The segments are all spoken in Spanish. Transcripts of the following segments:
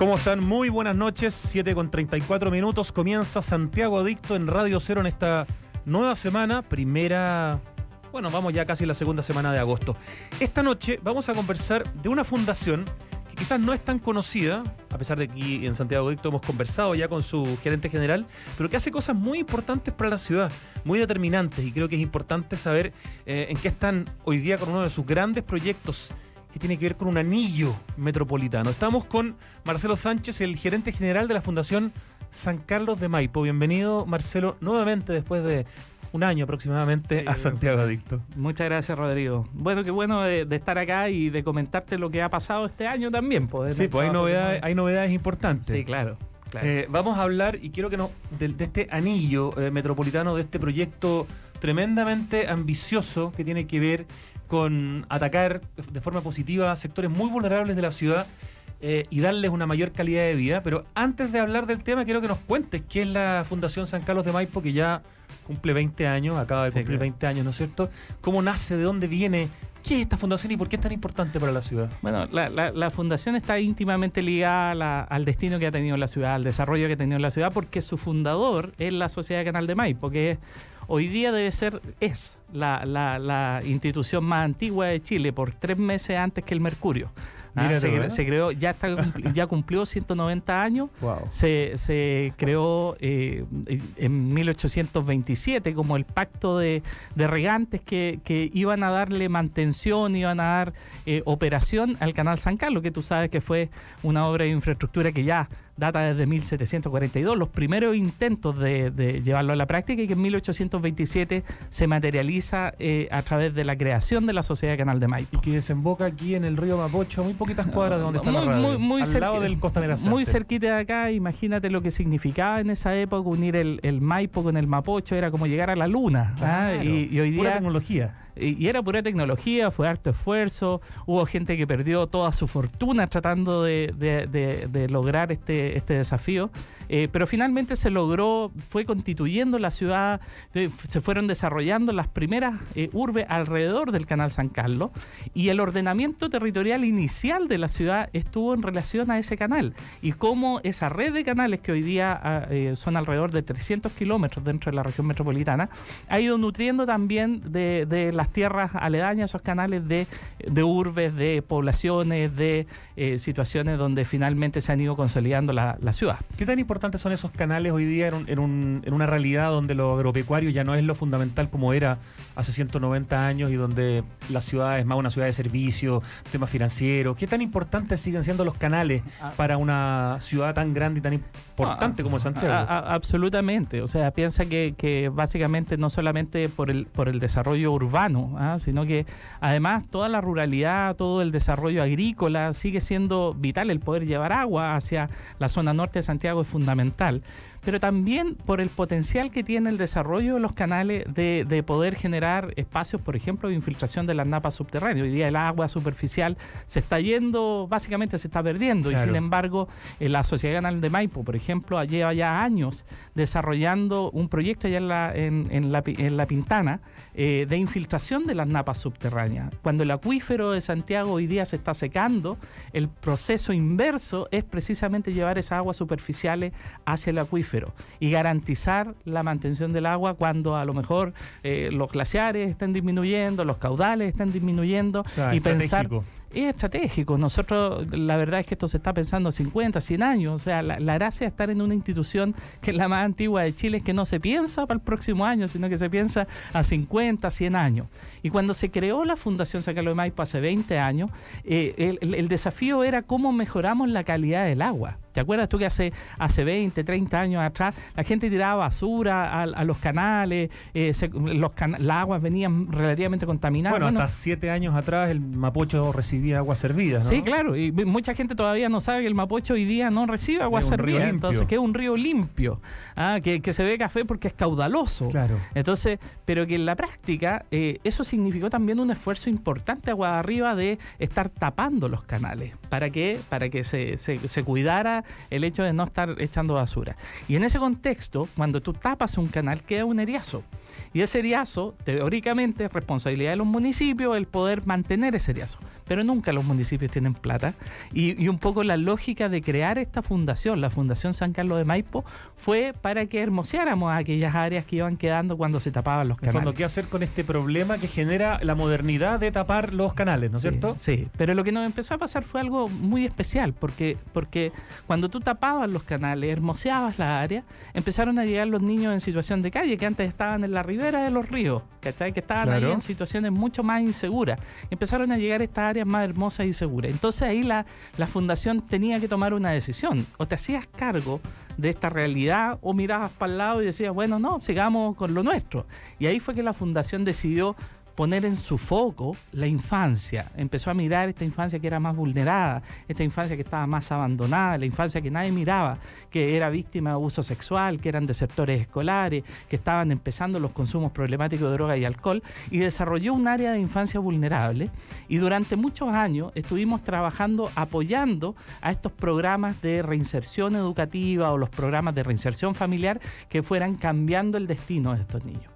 ¿Cómo están? Muy buenas noches, 7 con 34 minutos. Comienza Santiago Adicto en Radio Cero en esta nueva semana, primera. Bueno, vamos ya casi la segunda semana de agosto. Esta noche vamos a conversar de una fundación que quizás no es tan conocida, a pesar de que aquí en Santiago Adicto hemos conversado ya con su gerente general, pero que hace cosas muy importantes para la ciudad, muy determinantes, y creo que es importante saber eh, en qué están hoy día con uno de sus grandes proyectos que tiene que ver con un anillo metropolitano. Estamos con Marcelo Sánchez, el gerente general de la Fundación San Carlos de Maipo. Bienvenido, Marcelo, nuevamente después de un año aproximadamente a Santiago Adicto. Muchas gracias, Rodrigo. Bueno, qué bueno de, estar acá y de comentarte lo que ha pasado este año también. Pues, sí, pues hay novedades, hay novedades importantes. Sí, claro. Eh, vamos a hablar, y quiero que no de, este anillo eh, metropolitano, de este proyecto tremendamente ambicioso que tiene que ver con atacar de forma positiva a sectores muy vulnerables de la ciudad eh, y darles una mayor calidad de vida. Pero antes de hablar del tema, quiero que nos cuentes qué es la Fundación San Carlos de Maipo, porque ya cumple 20 años, acaba de cumplir 20 años, ¿no es cierto? ¿Cómo nace? ¿De dónde viene? ¿Qué es esta fundación y por qué es tan importante para la ciudad? Bueno, la, fundación está íntimamente ligada al destino que ha tenido la ciudad, al desarrollo que ha tenido la ciudad, porque su fundador es la Sociedad Canal de Maipo, porque es Hoy día debe ser, es la, institución más antigua de Chile, por tres meses antes que el Mercurio. Ah, ¿eh? se, creó, ya, está, cumplió 190 años. Se, creó eh, en 1827 como el pacto de, regantes que, iban a darle mantención, iban a dar eh, operación al canal San Carlos, que tú sabes que fue una obra de infraestructura que ya data desde 1742, los primeros intentos de, de llevarlo a la práctica y que en 1827 se materializa eh, a través de la creación de la Sociedad Canal de Maipo. Y que desemboca aquí en el río Mapocho, muy poquitas ah, cuadras de donde está muy, la radio, muy, cerquita, lado del Costanera Muy cerquita de acá, imagínate lo que significaba en esa época unir el, Maipo con el Mapocho, era como llegar a la luna. ¿ah? y, hoy día... Pura tecnología y era pura tecnología, fue harto esfuerzo, hubo gente que perdió toda su fortuna tratando de, lograr este, este desafío. Eh, pero finalmente se logró, fue constituyendo la ciudad, se fueron desarrollando las primeras eh, urbes alrededor del Canal San Carlos y el ordenamiento territorial inicial de la ciudad estuvo en relación a ese canal y cómo esa red de canales que hoy día ah, eh, son alrededor de 300 kilómetros dentro de la región metropolitana ha ido nutriendo también de, las tierras aledañas, esos canales de, urbes, de poblaciones, de situaciones donde finalmente se han ido consolidando la, ciudad. ¿Qué tan importantes son esos canales hoy día en, una realidad donde lo agropecuario ya no es lo fundamental como era hace 190 años y donde la ciudad es más una ciudad de servicios, temas financieros? ¿Qué tan importantes siguen siendo los canales ah. para una ciudad tan grande y tan importante ah, como ah, Santiago? absolutamente. O sea, piensa que, básicamente no solamente por el, por el desarrollo urbano, sino que además toda la ruralidad, todo el desarrollo agrícola sigue siendo vital. El poder llevar agua hacia la zona norte de Santiago fundamental pero también por el potencial que tiene el desarrollo de los canales de, poder generar espacios, por ejemplo, de infiltración de las napas subterráneas. Hoy día el agua superficial se está yendo, básicamente se está perdiendo, y sin embargo, eh, la Sociedad Canal de Maipo, por ejemplo, lleva ya años desarrollando un proyecto allá en la, en, la, en la Pintana eh, de infiltración de las napas subterráneas. Cuando el acuífero de Santiago hoy día se está secando, el proceso inverso es precisamente llevar esas aguas superficiales hacia el acuífero y garantizar la mantención del agua cuando a lo mejor eh, los glaciares están disminuyendo, los caudales están disminuyendo y pensar es estratégico. Nosotros, la verdad es que esto se está pensando a 50, 100 años. O sea, la, gracia de estar en una institución que es la más antigua de Chile es que no se piensa para el próximo año, sino que se piensa a 50, 100 años. Y cuando se creó la Fundación San Carlos de Maipo hace 20 años, eh, el desafío era cómo mejoramos la calidad del agua. ¿Te acuerdas tú que hace, hace 20, 30 años atrás la gente tiraba basura a, los canales, eh, los las aguas venían relativamente contaminadas? Bueno, hasta siete años atrás el Mapocho recibía agua servida, ¿no? Sí, claro, y mucha gente todavía no sabe que el Mapocho hoy día no recibe agua servida, entonces que es un río limpio, ah, que, se ve café porque es caudaloso. Claro. Entonces, pero que en la práctica eh, eso significó también un esfuerzo importante agua arriba de estar tapando los canales para que, para que se, se cuidara el hecho de no estar echando basura. Y en ese contexto, cuando tú tapas un canal, queda un eriazo. Y ese riazo, teóricamente, es responsabilidad de los municipios el poder mantener ese riazo, Pero nunca los municipios tienen plata. Y, un poco la lógica de crear esta fundación, la Fundación San Carlos de Maipo, fue para que hermoseáramos aquellas áreas que iban quedando cuando se tapaban los canales. ¿qué hacer con este problema que genera la modernidad de tapar los canales, ¿no es cierto? Sí, pero lo que nos empezó a pasar fue algo muy especial, porque, porque cuando tú tapabas los canales, hermoseabas las área, empezaron a llegar los niños en situación de calle que antes estaban en la la ribera de los ríos, Que estaban ahí en situaciones mucho más inseguras. Empezaron a llegar a estas áreas más hermosas y seguras. Entonces ahí la, la fundación tenía que tomar una decisión. O te hacías cargo de esta realidad o mirabas para el lado y decías, bueno, no, sigamos con lo nuestro. Y ahí fue que la fundación decidió poner en su foco la infancia. Empezó a mirar esta infancia que era más vulnerada, esta infancia que estaba más abandonada, la infancia que nadie miraba, que era víctima de abuso sexual, que eran deceptores escolares, que estaban empezando los consumos problemáticos de droga y alcohol, y desarrolló un área de infancia vulnerable. Y durante muchos años estuvimos trabajando apoyando a estos programas de reinserción educativa o los programas de reinserción familiar que fueran cambiando el destino de estos niños.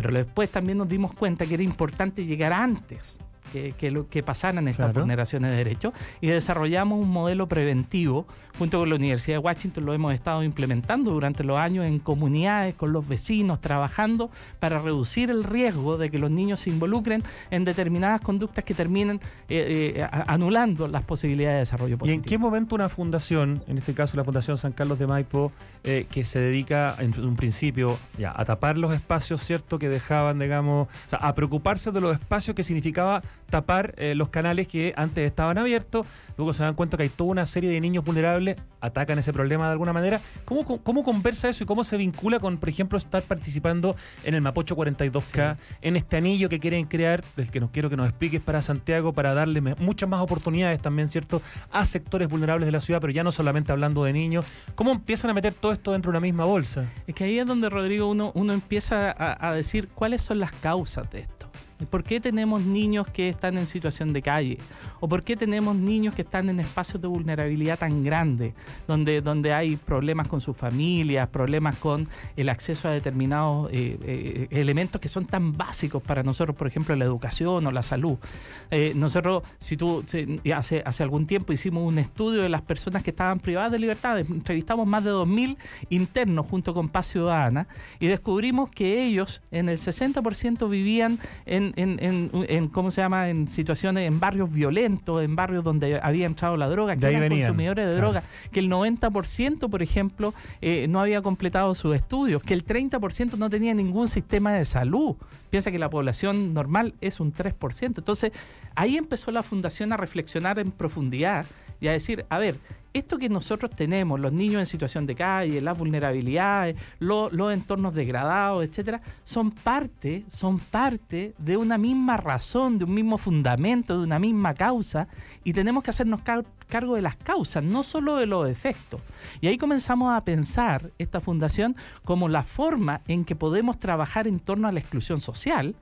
Pero después también nos dimos cuenta que era importante llegar antes que, pasaran estas generaciones de derechos y desarrollamos un modelo preventivo junto con la Universidad de Washington, lo hemos estado implementando durante los años en comunidades, con los vecinos, trabajando para reducir el riesgo de que los niños se involucren en determinadas conductas que terminen eh, eh, anulando las posibilidades de desarrollo ¿Y en qué momento una fundación, en este caso la Fundación San Carlos de Maipo, eh, que se dedica en un principio ya, a tapar los espacios, ¿cierto?, que dejaban, digamos, a preocuparse de los espacios que significaba tapar eh, los canales que antes estaban abiertos, luego se dan cuenta que hay toda una serie de niños vulnerables, atacan ese problema de alguna manera. ¿Cómo, cómo conversa eso y cómo se vincula con, por ejemplo, estar participando en el Mapocho 42K, en este anillo que quieren crear, del que nos quiero que nos expliques para Santiago, para darle muchas más oportunidades también, ¿cierto?, a sectores vulnerables de la ciudad, pero ya no solamente hablando de niños. ¿Cómo empiezan a meter todo esto dentro de una misma bolsa? Es que ahí es donde, Rodrigo, uno, uno empieza a decir cuáles son las causas de esto. ¿Por qué tenemos niños que están en situación de calle? ¿O por qué tenemos niños que están en espacios de vulnerabilidad tan grandes, donde, donde hay problemas con sus familias, problemas con el acceso a determinados eh, eh, elementos que son tan básicos para nosotros, por ejemplo, la educación o la salud? Eh, nosotros, si tú, hace, hace algún tiempo hicimos un estudio de las personas que estaban privadas de libertad, entrevistamos más de 2.000 internos junto con Paz Ciudadana y descubrimos que ellos en el 60% vivían en en, ¿cómo se llama? En situaciones, en barrios violentos, en barrios donde había entrado la droga, que eran consumidores de droga, que el 90%, por ejemplo, eh, no había completado sus estudios, que el 30% no tenía ningún sistema de salud. Piensa que la población normal es un 3%. Entonces, ahí empezó la fundación a reflexionar en profundidad y a decir, a ver, esto que nosotros tenemos, los niños en situación de calle, las vulnerabilidades, los entornos degradados, etcétera, son parte, son parte de una misma razón, de un mismo fundamento, de una misma causa, y tenemos que hacernos cargo de las causas, no solo de los efectos. Y ahí comenzamos a pensar esta fundación como la forma en que podemos trabajar en torno a la exclusión social,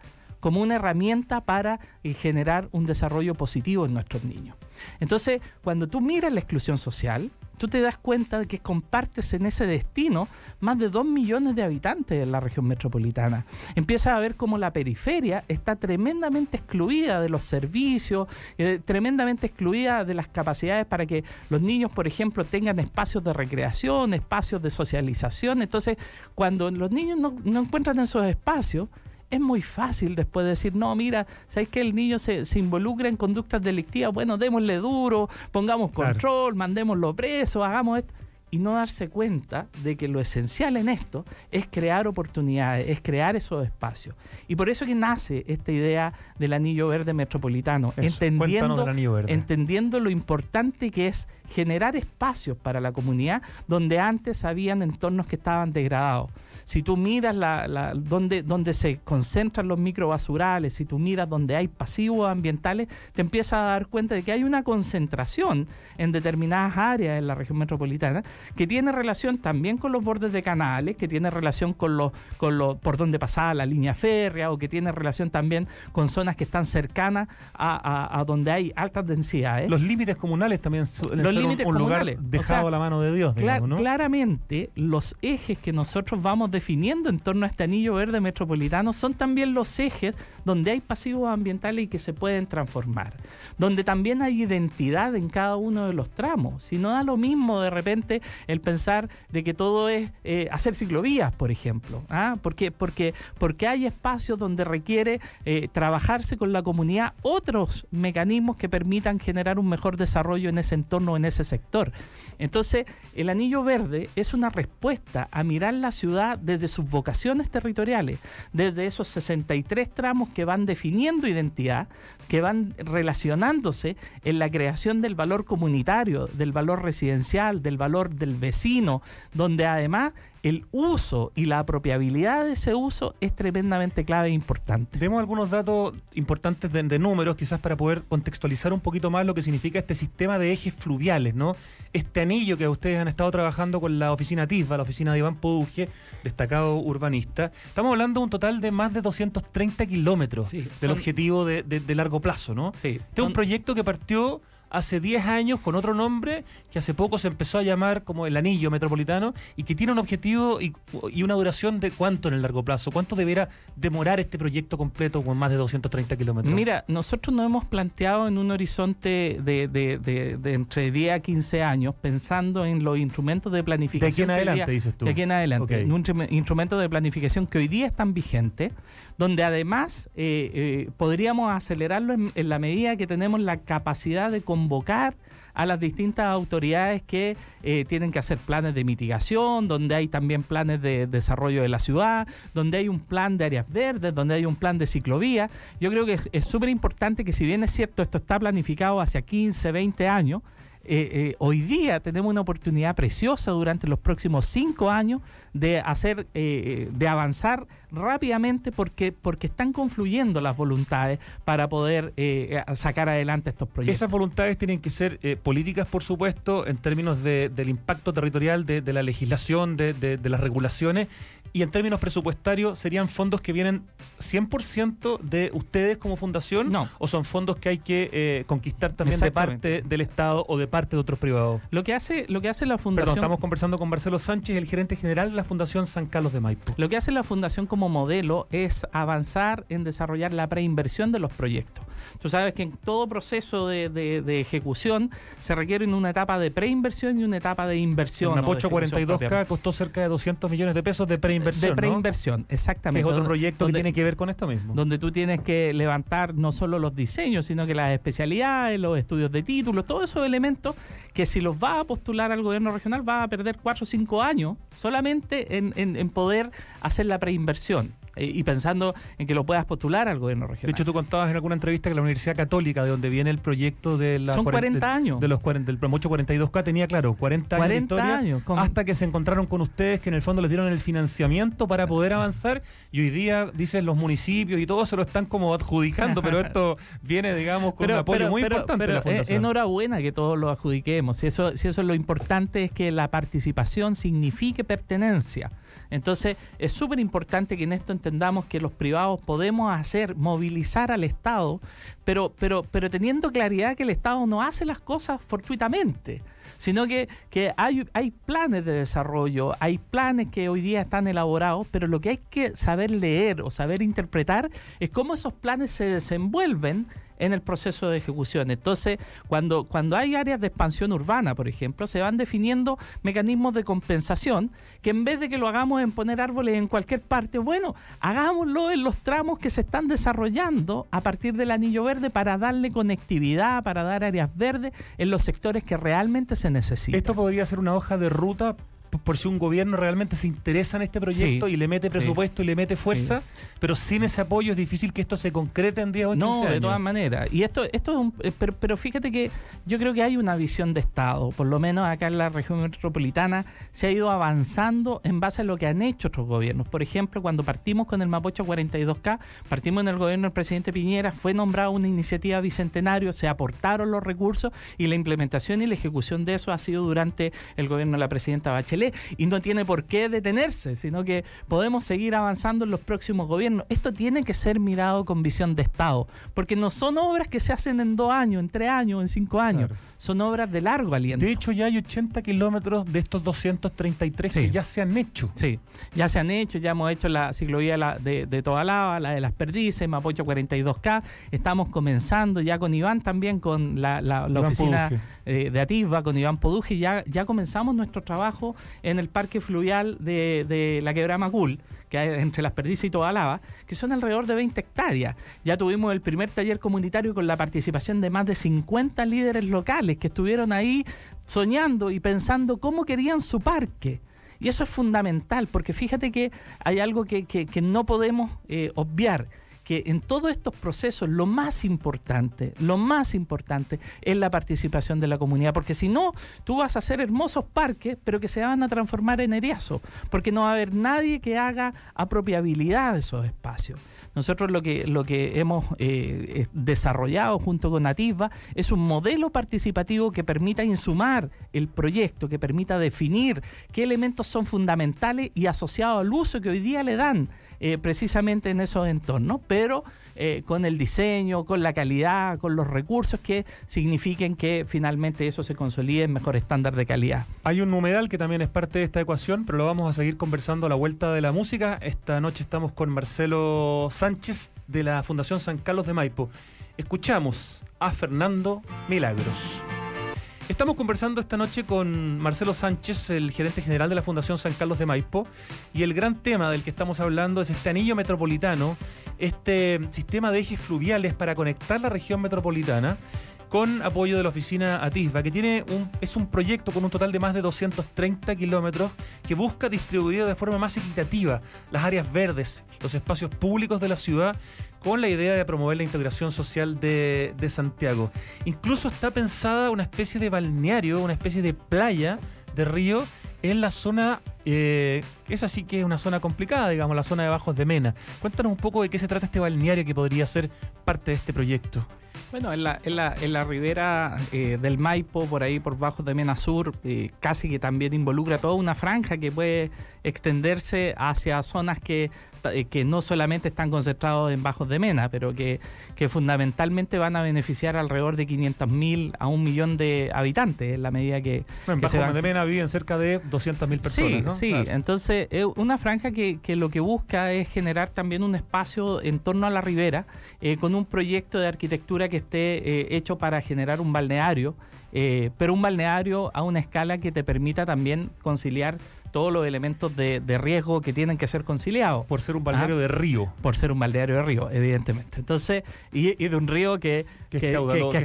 como una herramienta para eh, generar un desarrollo positivo en nuestros niños. Entonces, cuando tú miras la exclusión social, tú te das cuenta de que compartes en ese destino más de dos millones de habitantes en la región metropolitana. Empiezas a ver cómo la periferia está tremendamente excluida de los servicios, eh, tremendamente excluida de las capacidades para que los niños, por ejemplo, tengan espacios de recreación, espacios de socialización. Entonces, cuando los niños no, no encuentran esos espacios, es muy fácil después decir, no, mira, sabéis que el niño se, involucra en conductas delictivas? Bueno, démosle duro, pongamos control, mandémoslo preso, hagamos esto. Y no darse cuenta de que lo esencial en esto es crear oportunidades, es crear esos espacios. Y por eso que nace esta idea del anillo verde metropolitano, entendiendo, entendiendo lo importante que es generar espacios para la comunidad donde antes habían entornos que estaban degradados si tú miras la, la, donde, donde se concentran los microbasurales, si tú miras donde hay pasivos ambientales, te empiezas a dar cuenta de que hay una concentración en determinadas áreas en la región metropolitana que tiene relación también con los bordes de canales, que tiene relación con los, con los por donde pasaba la línea férrea o que tiene relación también con zonas que están cercanas a, a, donde hay altas densidades. Los límites comunales también son los límites un, lugar dejado a la mano de Dios. Claramente, los ejes que nosotros vamos definiendo en torno a este anillo verde metropolitano son también los ejes donde hay pasivos ambientales y que se pueden transformar, donde también hay identidad en cada uno de los tramos. Si no da lo mismo de repente el pensar de que todo es eh, hacer ciclovías, por ejemplo, ¿ah? porque, porque, porque hay espacios donde requiere eh, trabajarse con la comunidad otros mecanismos que permitan generar un mejor desarrollo en ese entorno, en ese sector. Entonces, el anillo verde es una respuesta a mirar la ciudad desde sus vocaciones territoriales, desde esos 63 tramos que van definiendo identidad, que van relacionándose en la creación del valor comunitario, del valor residencial, del valor del vecino, donde además el uso y la apropiabilidad de ese uso es tremendamente clave e importante. Vemos algunos datos importantes de, números, quizás para poder contextualizar un poquito más lo que significa este sistema de ejes fluviales, ¿no? Este anillo que ustedes han estado trabajando con la oficina TISVA, la oficina de Iván Poduje, destacado urbanista. Estamos hablando de un total de más de 230 kilómetros del objetivo de, largo plazo, ¿no? Sí. Este es un proyecto que partió hace 10 años con otro nombre que hace poco se empezó a llamar como el anillo metropolitano y que tiene un objetivo y, una duración de cuánto en el largo plazo, cuánto deberá demorar este proyecto completo con más de 230 kilómetros. Mira, nosotros nos hemos planteado en un horizonte de, entre 10 a 15 años pensando en los instrumentos de planificación. De aquí adelante, dices tú. De aquí adelante, en un instrumento de planificación que hoy día están vigentes, donde además eh, eh, podríamos acelerarlo en, la medida que tenemos la capacidad de convocar a las distintas autoridades que eh, tienen que hacer planes de mitigación, donde hay también planes de desarrollo de la ciudad, donde hay un plan de áreas verdes, donde hay un plan de ciclovía. Yo creo que es súper importante que si bien es cierto, esto está planificado hacia 15, 20 años, eh, eh, hoy día tenemos una oportunidad preciosa durante los próximos cinco años de hacer, eh, de avanzar rápidamente porque, porque están confluyendo las voluntades para poder sacar adelante estos proyectos. Esas voluntades tienen que ser políticas, por supuesto, en términos de, del impacto territorial de, la legislación, de, las regulaciones, y en términos presupuestarios, ¿serían fondos que vienen 100% de ustedes como fundación? No. ¿O son fondos que hay que eh, conquistar también de parte del Estado o de parte de otros privados? Lo que hace, lo que hace la fundación... Perdón, estamos conversando con Marcelo Sánchez, el gerente general de la Fundación San Carlos de Maipo. Lo que hace la fundación como modelo es avanzar en desarrollar la preinversión de los proyectos. Tú sabes que en todo proceso de, ejecución se requiere una etapa de preinversión y una etapa de inversión. Un apoyo 42K costó cerca de 200 millones de pesos de preinversión de preinversión, exactamente. Que es otro proyecto que tiene que ver con esto mismo. Donde tú tienes que levantar no solo los diseños, sino que las especialidades, los estudios de títulos, todos esos elementos que si los va a postular al gobierno regional va a perder cuatro o cinco años solamente en, en poder hacer la preinversión. Eh, y pensando en que lo puedas postular al gobierno regional. De hecho, tú contabas en alguna entrevista que la Universidad Católica, de donde viene el proyecto de la... Son 40, años. De los 40, del promocho 42K tenía, claro, 40 años 40 años, hasta que se encontraron con ustedes que en el fondo les dieron el financiamiento para poder avanzar y hoy día, dicen los municipios y todo se lo están como adjudicando, pero esto viene, digamos, con un apoyo muy importante de la eh, Fundación. Enhorabuena que todos lo adjudiquemos. Si eso, si eso es lo importante es que la participación signifique pertenencia. Entonces, es súper importante que en esto entendamos que los privados podemos hacer, movilizar al Estado, pero, pero, pero teniendo claridad que el Estado no hace las cosas fortuitamente, sino que, hay, hay planes de desarrollo, hay planes que hoy día están elaborados, pero lo que hay que saber leer o saber interpretar es cómo esos planes se desenvuelven en el proceso de ejecución. Entonces, cuando, cuando hay áreas de expansión urbana, por ejemplo, se van definiendo mecanismos de compensación que en vez de que lo hagamos en poner árboles en cualquier parte, bueno, hagámoslo en los tramos que se están desarrollando a partir del anillo verde para darle conectividad, para dar áreas verdes en los sectores que realmente se necesitan. Esto podría ser una hoja de ruta por si un gobierno realmente se interesa en este proyecto y le mete presupuesto y le mete fuerza, pero sin ese apoyo es difícil que esto se concrete en 10 o no, de todas maneras. Y esto, esto eh, pero, pero, fíjate que yo creo que hay una visión de Estado, por lo menos acá en la región metropolitana se ha ido avanzando en base a lo que han hecho otros gobiernos. Por ejemplo, cuando partimos con el Mapocho 42K, partimos en el gobierno del presidente Piñera, fue nombrada una iniciativa bicentenario, se aportaron los recursos y la implementación y la ejecución de eso ha sido durante el gobierno de la presidenta Bachelet y no tiene por qué detenerse, sino que podemos seguir avanzando en los próximos gobiernos. Esto tiene que ser mirado con visión de Estado, porque no son obras que se hacen en dos años, en tres años, en cinco años, son obras de largo aliento. De hecho, ya hay 80 kilómetros de estos 233 que ya se han hecho. Sí, ya se han hecho, ya hemos hecho la ciclovía de, de Toda la de Las Perdices, Mapocho 42K, estamos comenzando ya con Iván también, con la, oficina eh, de Atisba, con Iván Poduje, ya, ya comenzamos nuestro trabajo en el parque fluvial de, la Quebrada Macul, que hay entre Las Perdices y toda lava que son alrededor de 20 hectáreas. Ya tuvimos el primer taller comunitario con la participación de más de 50 líderes locales que estuvieron ahí soñando y pensando cómo querían su parque. Y eso es fundamental, porque fíjate que hay algo que, no podemos eh, obviar que en todos estos procesos lo más importante, lo más importante es la participación de la comunidad, porque si no, tú vas a hacer hermosos parques, pero que se van a transformar en eriazo, porque no va a haber nadie que haga apropiabilidad de esos espacios. Nosotros lo que, lo que hemos eh, desarrollado junto con Nativa es un modelo participativo que permita insumar el proyecto, que permita definir qué elementos son fundamentales y asociados al uso que hoy día le dan eh, precisamente en esos entornos, pero eh, con el diseño, con la calidad, con los recursos que signifiquen que finalmente eso se consolide en mejor estándar de calidad. Hay un numeral que también es parte de esta ecuación, pero lo vamos a seguir conversando a la vuelta de la música. Esta noche estamos con Marcelo Sánchez de la Fundación San Carlos de Maipo. Escuchamos a Fernando Milagros. Estamos conversando esta noche con Marcelo Sánchez, el gerente general de la Fundación San Carlos de Maipo, y el gran tema del que estamos hablando es este anillo metropolitano, este sistema de ejes fluviales para conectar la región metropolitana con apoyo de la oficina Atisba, que tiene un, es un proyecto con un total de más de 230 kilómetros que busca distribuir de forma más equitativa las áreas verdes, los espacios públicos de la ciudad, con la idea de promover la integración social de, Santiago. Incluso está pensada una especie de balneario, una especie de playa de río en la zona, eh, esa sí que es una zona complicada, digamos, la zona de Bajos de Mena. Cuéntanos un poco de qué se trata este balneario que podría ser parte de este proyecto. Bueno, en la, en la, la ribera eh, del Maipo, por ahí por bajo de Mena Sur, eh, casi que también involucra toda una franja que puede extenderse hacia zonas que eh, que no solamente están concentrados en bajos de mena, pero que, fundamentalmente van a beneficiar alrededor de 500.000 a un millón de habitantes, en la medida que... en que de mena viven cerca de 200.000 personas. Sí, entonces es una franja que, lo que busca es generar también un espacio en torno a la ribera, eh, con un proyecto de arquitectura que esté eh, hecho para generar un balneario, pero un balneario a una escala que te permita también conciliar todos los elementos de, riesgo que tienen que ser conciliados. Por ser un balneario ¿Ah? de río. Por ser un balneario de río, evidentemente. Entonces, y, de un río que, es,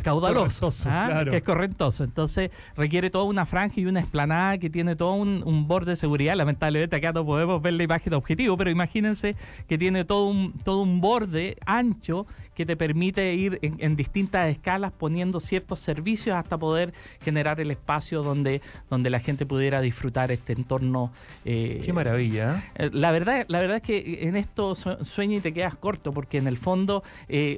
caudaloso, ¿ah? que es correntoso. Entonces, requiere toda una franja y una esplanada que tiene todo un, borde de seguridad. Lamentablemente acá no podemos ver la imagen de objetivo, pero imagínense que tiene todo un, todo un borde ancho que te permite ir en, en, distintas escalas poniendo ciertos servicios hasta poder generar el espacio donde, donde la gente pudiera disfrutar este entorno eh, Qué maravilla. ¿eh? Eh, la verdad, la verdad es que en esto sueño y te quedas corto, porque en el fondo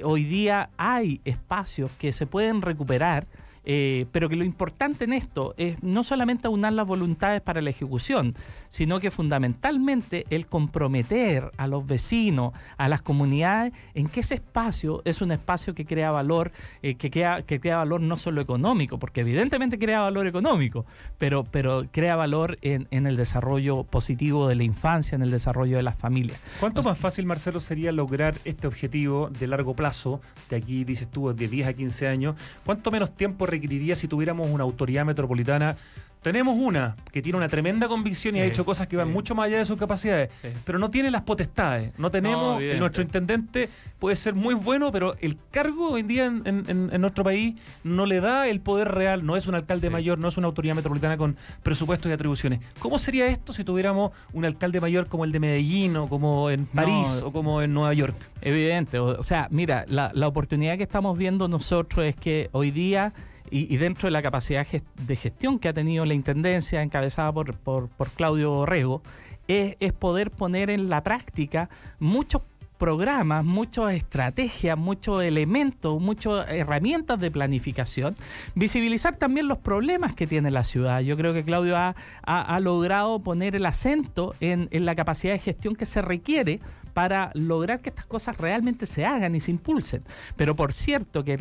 hoy día hay espacios que se pueden recuperar eh, pero que lo importante en esto es no solamente aunar las voluntades para la ejecución, sino que fundamentalmente el comprometer a los vecinos, a las comunidades, en que ese espacio es un espacio que crea valor, eh, que, crea, que crea valor no solo económico, porque evidentemente crea valor económico, pero, pero crea valor en, el desarrollo positivo de la infancia, en el desarrollo de las familias. ¿Cuánto más fácil, Marcelo, sería lograr este objetivo de largo plazo, de aquí dices tú, de 10 a 15 años? ¿Cuánto menos tiempo requeriría si tuviéramos una autoridad metropolitana tenemos una que tiene una tremenda convicción y ha hecho cosas que van mucho más allá de sus capacidades, pero no tiene las potestades. No tenemos, nuestro intendente puede ser muy bueno, pero el cargo hoy en día en, en, nuestro país no le da el poder real, no es un alcalde mayor, no es una autoridad metropolitana con presupuestos y atribuciones. ¿Cómo sería esto si tuviéramos un alcalde mayor como el de Medellín o como en París o como en Nueva York? Evidente, o, sea, mira, la, la oportunidad que estamos viendo nosotros es que hoy día y, y dentro de la capacidad de gestión que ha tenido la Intendencia, encabezada por, por, Claudio Borrego, es, poder poner en la práctica muchos programas, muchas estrategias, muchos elementos, muchas herramientas de planificación, visibilizar también los problemas que tiene la ciudad. Yo creo que Claudio ha, logrado poner el acento en, en la capacidad de gestión que se requiere para lograr que estas cosas realmente se hagan y se impulsen. Pero por cierto, que,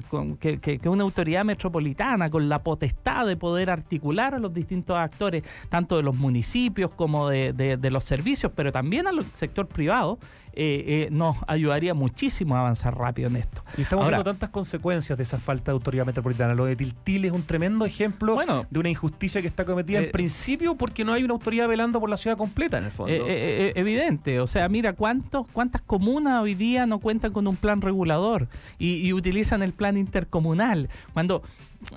una autoridad metropolitana con la potestad de poder articular a los distintos actores, tanto de los municipios como de, de los servicios, pero también al sector privado, eh, eh, nos ayudaría muchísimo a avanzar rápido en esto. Y estamos Ahora, viendo tantas consecuencias de esa falta de autoridad metropolitana. Lo de Tiltil es un tremendo ejemplo de una injusticia que está cometida al en eh, principio porque no hay una autoridad velando por la ciudad completa, en el fondo. evidente, o sea, mira cuántos, cuántas comunas hoy día no cuentan con un plan regulador y, y utilizan el plan intercomunal. Cuando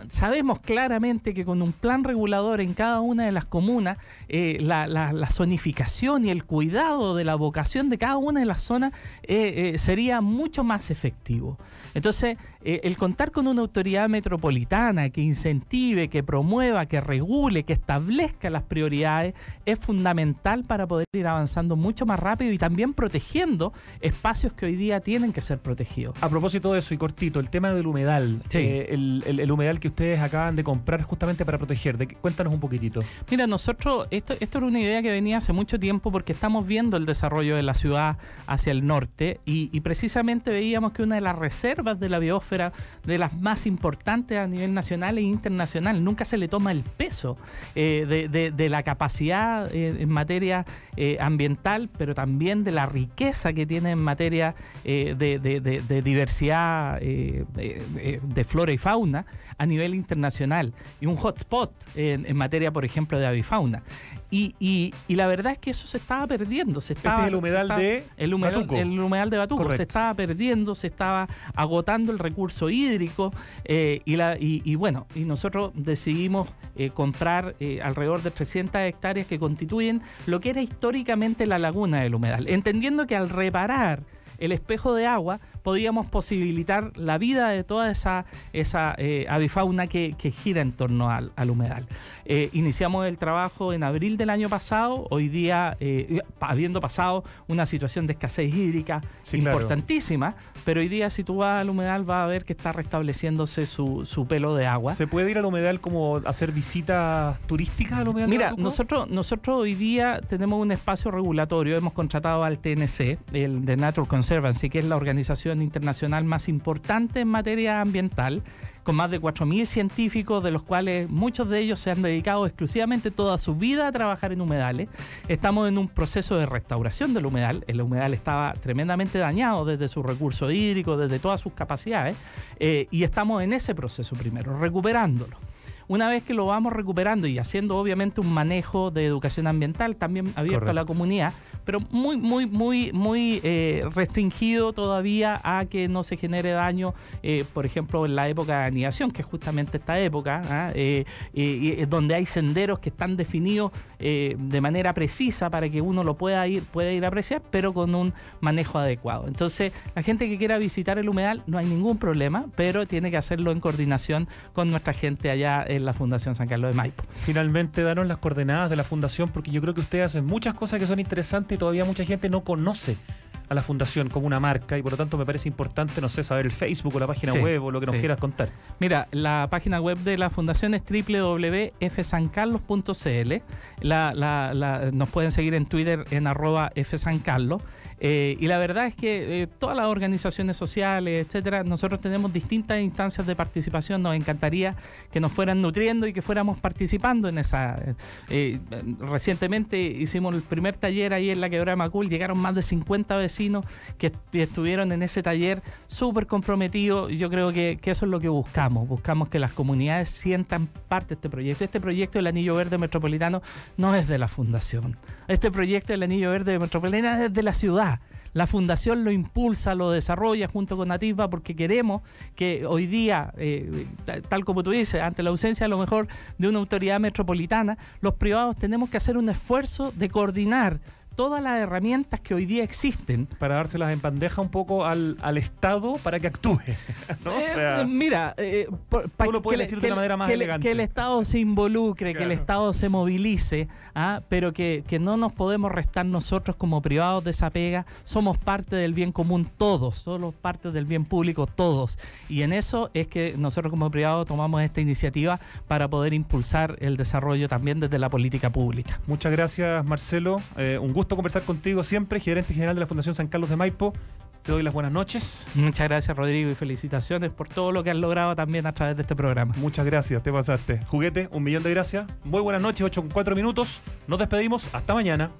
sabemos claramente que con un plan regulador en cada una de las comunas, eh, la, zonificación y el cuidado de la vocación de cada una de las zonas eh, eh, sería mucho más efectivo. Entonces, el contar con una autoridad metropolitana que incentive, que promueva, que regule, que establezca las prioridades es fundamental para poder ir avanzando mucho más rápido y también protegiendo espacios que hoy día tienen que ser protegidos. A propósito de eso y cortito, el tema del humedal. el humedal que ustedes acaban de comprar justamente para proteger. cuéntanos un poquitito. Mira, nosotros, esto, esto era una idea que venía hace mucho tiempo porque estamos viendo el desarrollo de la ciudad hacia el norte y, precisamente veíamos que una de las reservas de la biosfera, de las más importantes a nivel nacional e internacional, nunca se le toma el peso eh, de, la capacidad eh, en materia eh, ambiental, pero también de la riqueza que tiene en materia de, diversidad de flora y fauna a nivel internacional y un hotspot en, materia, por ejemplo, de avifauna. Y, la verdad es que eso se estaba perdiendo. Se este estaba, el humedal de el humedal, El humedal de Batuco. Se estaba perdiendo, se estaba agotando el recurso hídrico. Eh, y, la, y, bueno, y nosotros decidimos eh, comprar eh, alrededor de 300 hectáreas que constituyen lo que era históricamente la laguna del humedal. Entendiendo que al reparar el espejo de agua, podíamos posibilitar la vida de toda esa, esa eh, avifauna que, gira en torno al, humedal. Eh, iniciamos el trabajo en abril del año pasado, hoy día eh, habiendo pasado una situación de escasez hídrica importantísima, pero hoy día si tú vas al humedal va a ver que está restableciéndose su, pelo de agua. ¿Se puede ir al humedal como hacer visitas turísticas al humedal? Mira, nosotros, nosotros hoy día tenemos un espacio regulatorio, hemos contratado al TNC, el de Natural Conservancy, que es la organización internacional más importante en materia ambiental, con más de 4.000 científicos, de los cuales muchos de ellos se han dedicado exclusivamente toda su vida a trabajar en humedales. Estamos en un proceso de restauración del humedal. El humedal estaba tremendamente dañado desde su recurso hídrico, desde todas sus capacidades, eh, y estamos en ese proceso primero, recuperándolo una vez que lo vamos recuperando y haciendo obviamente un manejo de educación ambiental también abierto a la comunidad, pero muy, muy, muy, muy eh, restringido todavía a que no se genere daño, eh, por ejemplo, en la época de anidación, que es justamente esta época, ¿ah? eh, donde hay senderos que están definidos de manera precisa para que uno lo pueda ir, pueda ir a apreciar, pero con un manejo adecuado. Entonces, la gente que quiera visitar el humedal no hay ningún problema, pero tiene que hacerlo en coordinación con nuestra gente allá la Fundación San Carlos de Maipo. Finalmente, danos las coordenadas de la Fundación, porque yo creo que ustedes hacen muchas cosas que son interesantes y todavía mucha gente no conoce a la fundación como una marca y por lo tanto me parece importante, no sé, saber el Facebook o la página web o lo que nos quieras contar. Mira, la página web de la fundación es www.fsancarlos.cl. nos pueden seguir en Twitter en arroba fsancarlos. Eh, y la verdad es que eh, todas las organizaciones sociales, etcétera, nosotros tenemos distintas instancias de participación. Nos encantaría que nos fueran nutriendo y que fuéramos participando en esa. Eh, recientemente hicimos el primer taller ahí en la quebrada Macul, llegaron más de 50 veces que estuvieron en ese taller súper comprometidos. Yo creo que, eso es lo que buscamos. Buscamos que las comunidades sientan parte de este proyecto. Este proyecto del Anillo Verde Metropolitano no es de la Fundación. Este proyecto del Anillo Verde Metropolitano es de la ciudad. La Fundación lo impulsa, lo desarrolla junto con Nativa porque queremos que hoy día, eh, tal como tú dices, ante la ausencia a lo mejor de una autoridad metropolitana, los privados tenemos que hacer un esfuerzo de coordinar todas las herramientas que hoy día existen. Para dárselas en bandeja un poco al, Estado para que actúe. Eh, eh, mira, eh, que, el Estado se involucre, que el Estado se movilice, ¿ah? pero que, no nos podemos restar nosotros como privados de esa pega. Somos parte del bien común todos, somos parte del bien público todos. Y en eso es que nosotros como privados tomamos esta iniciativa para poder impulsar el desarrollo también desde la política pública. Muchas gracias, Marcelo. un gusto gusto conversar contigo siempre, gerente general de la Fundación San Carlos de Maipo. Te doy las buenas noches. Muchas gracias, Rodrigo, y felicitaciones por todo lo que has logrado también a través de este programa. Muchas gracias, te pasaste. Juguete, un millón de gracias. Muy buenas noches, 8 con 4 minutos. Nos despedimos. Hasta mañana.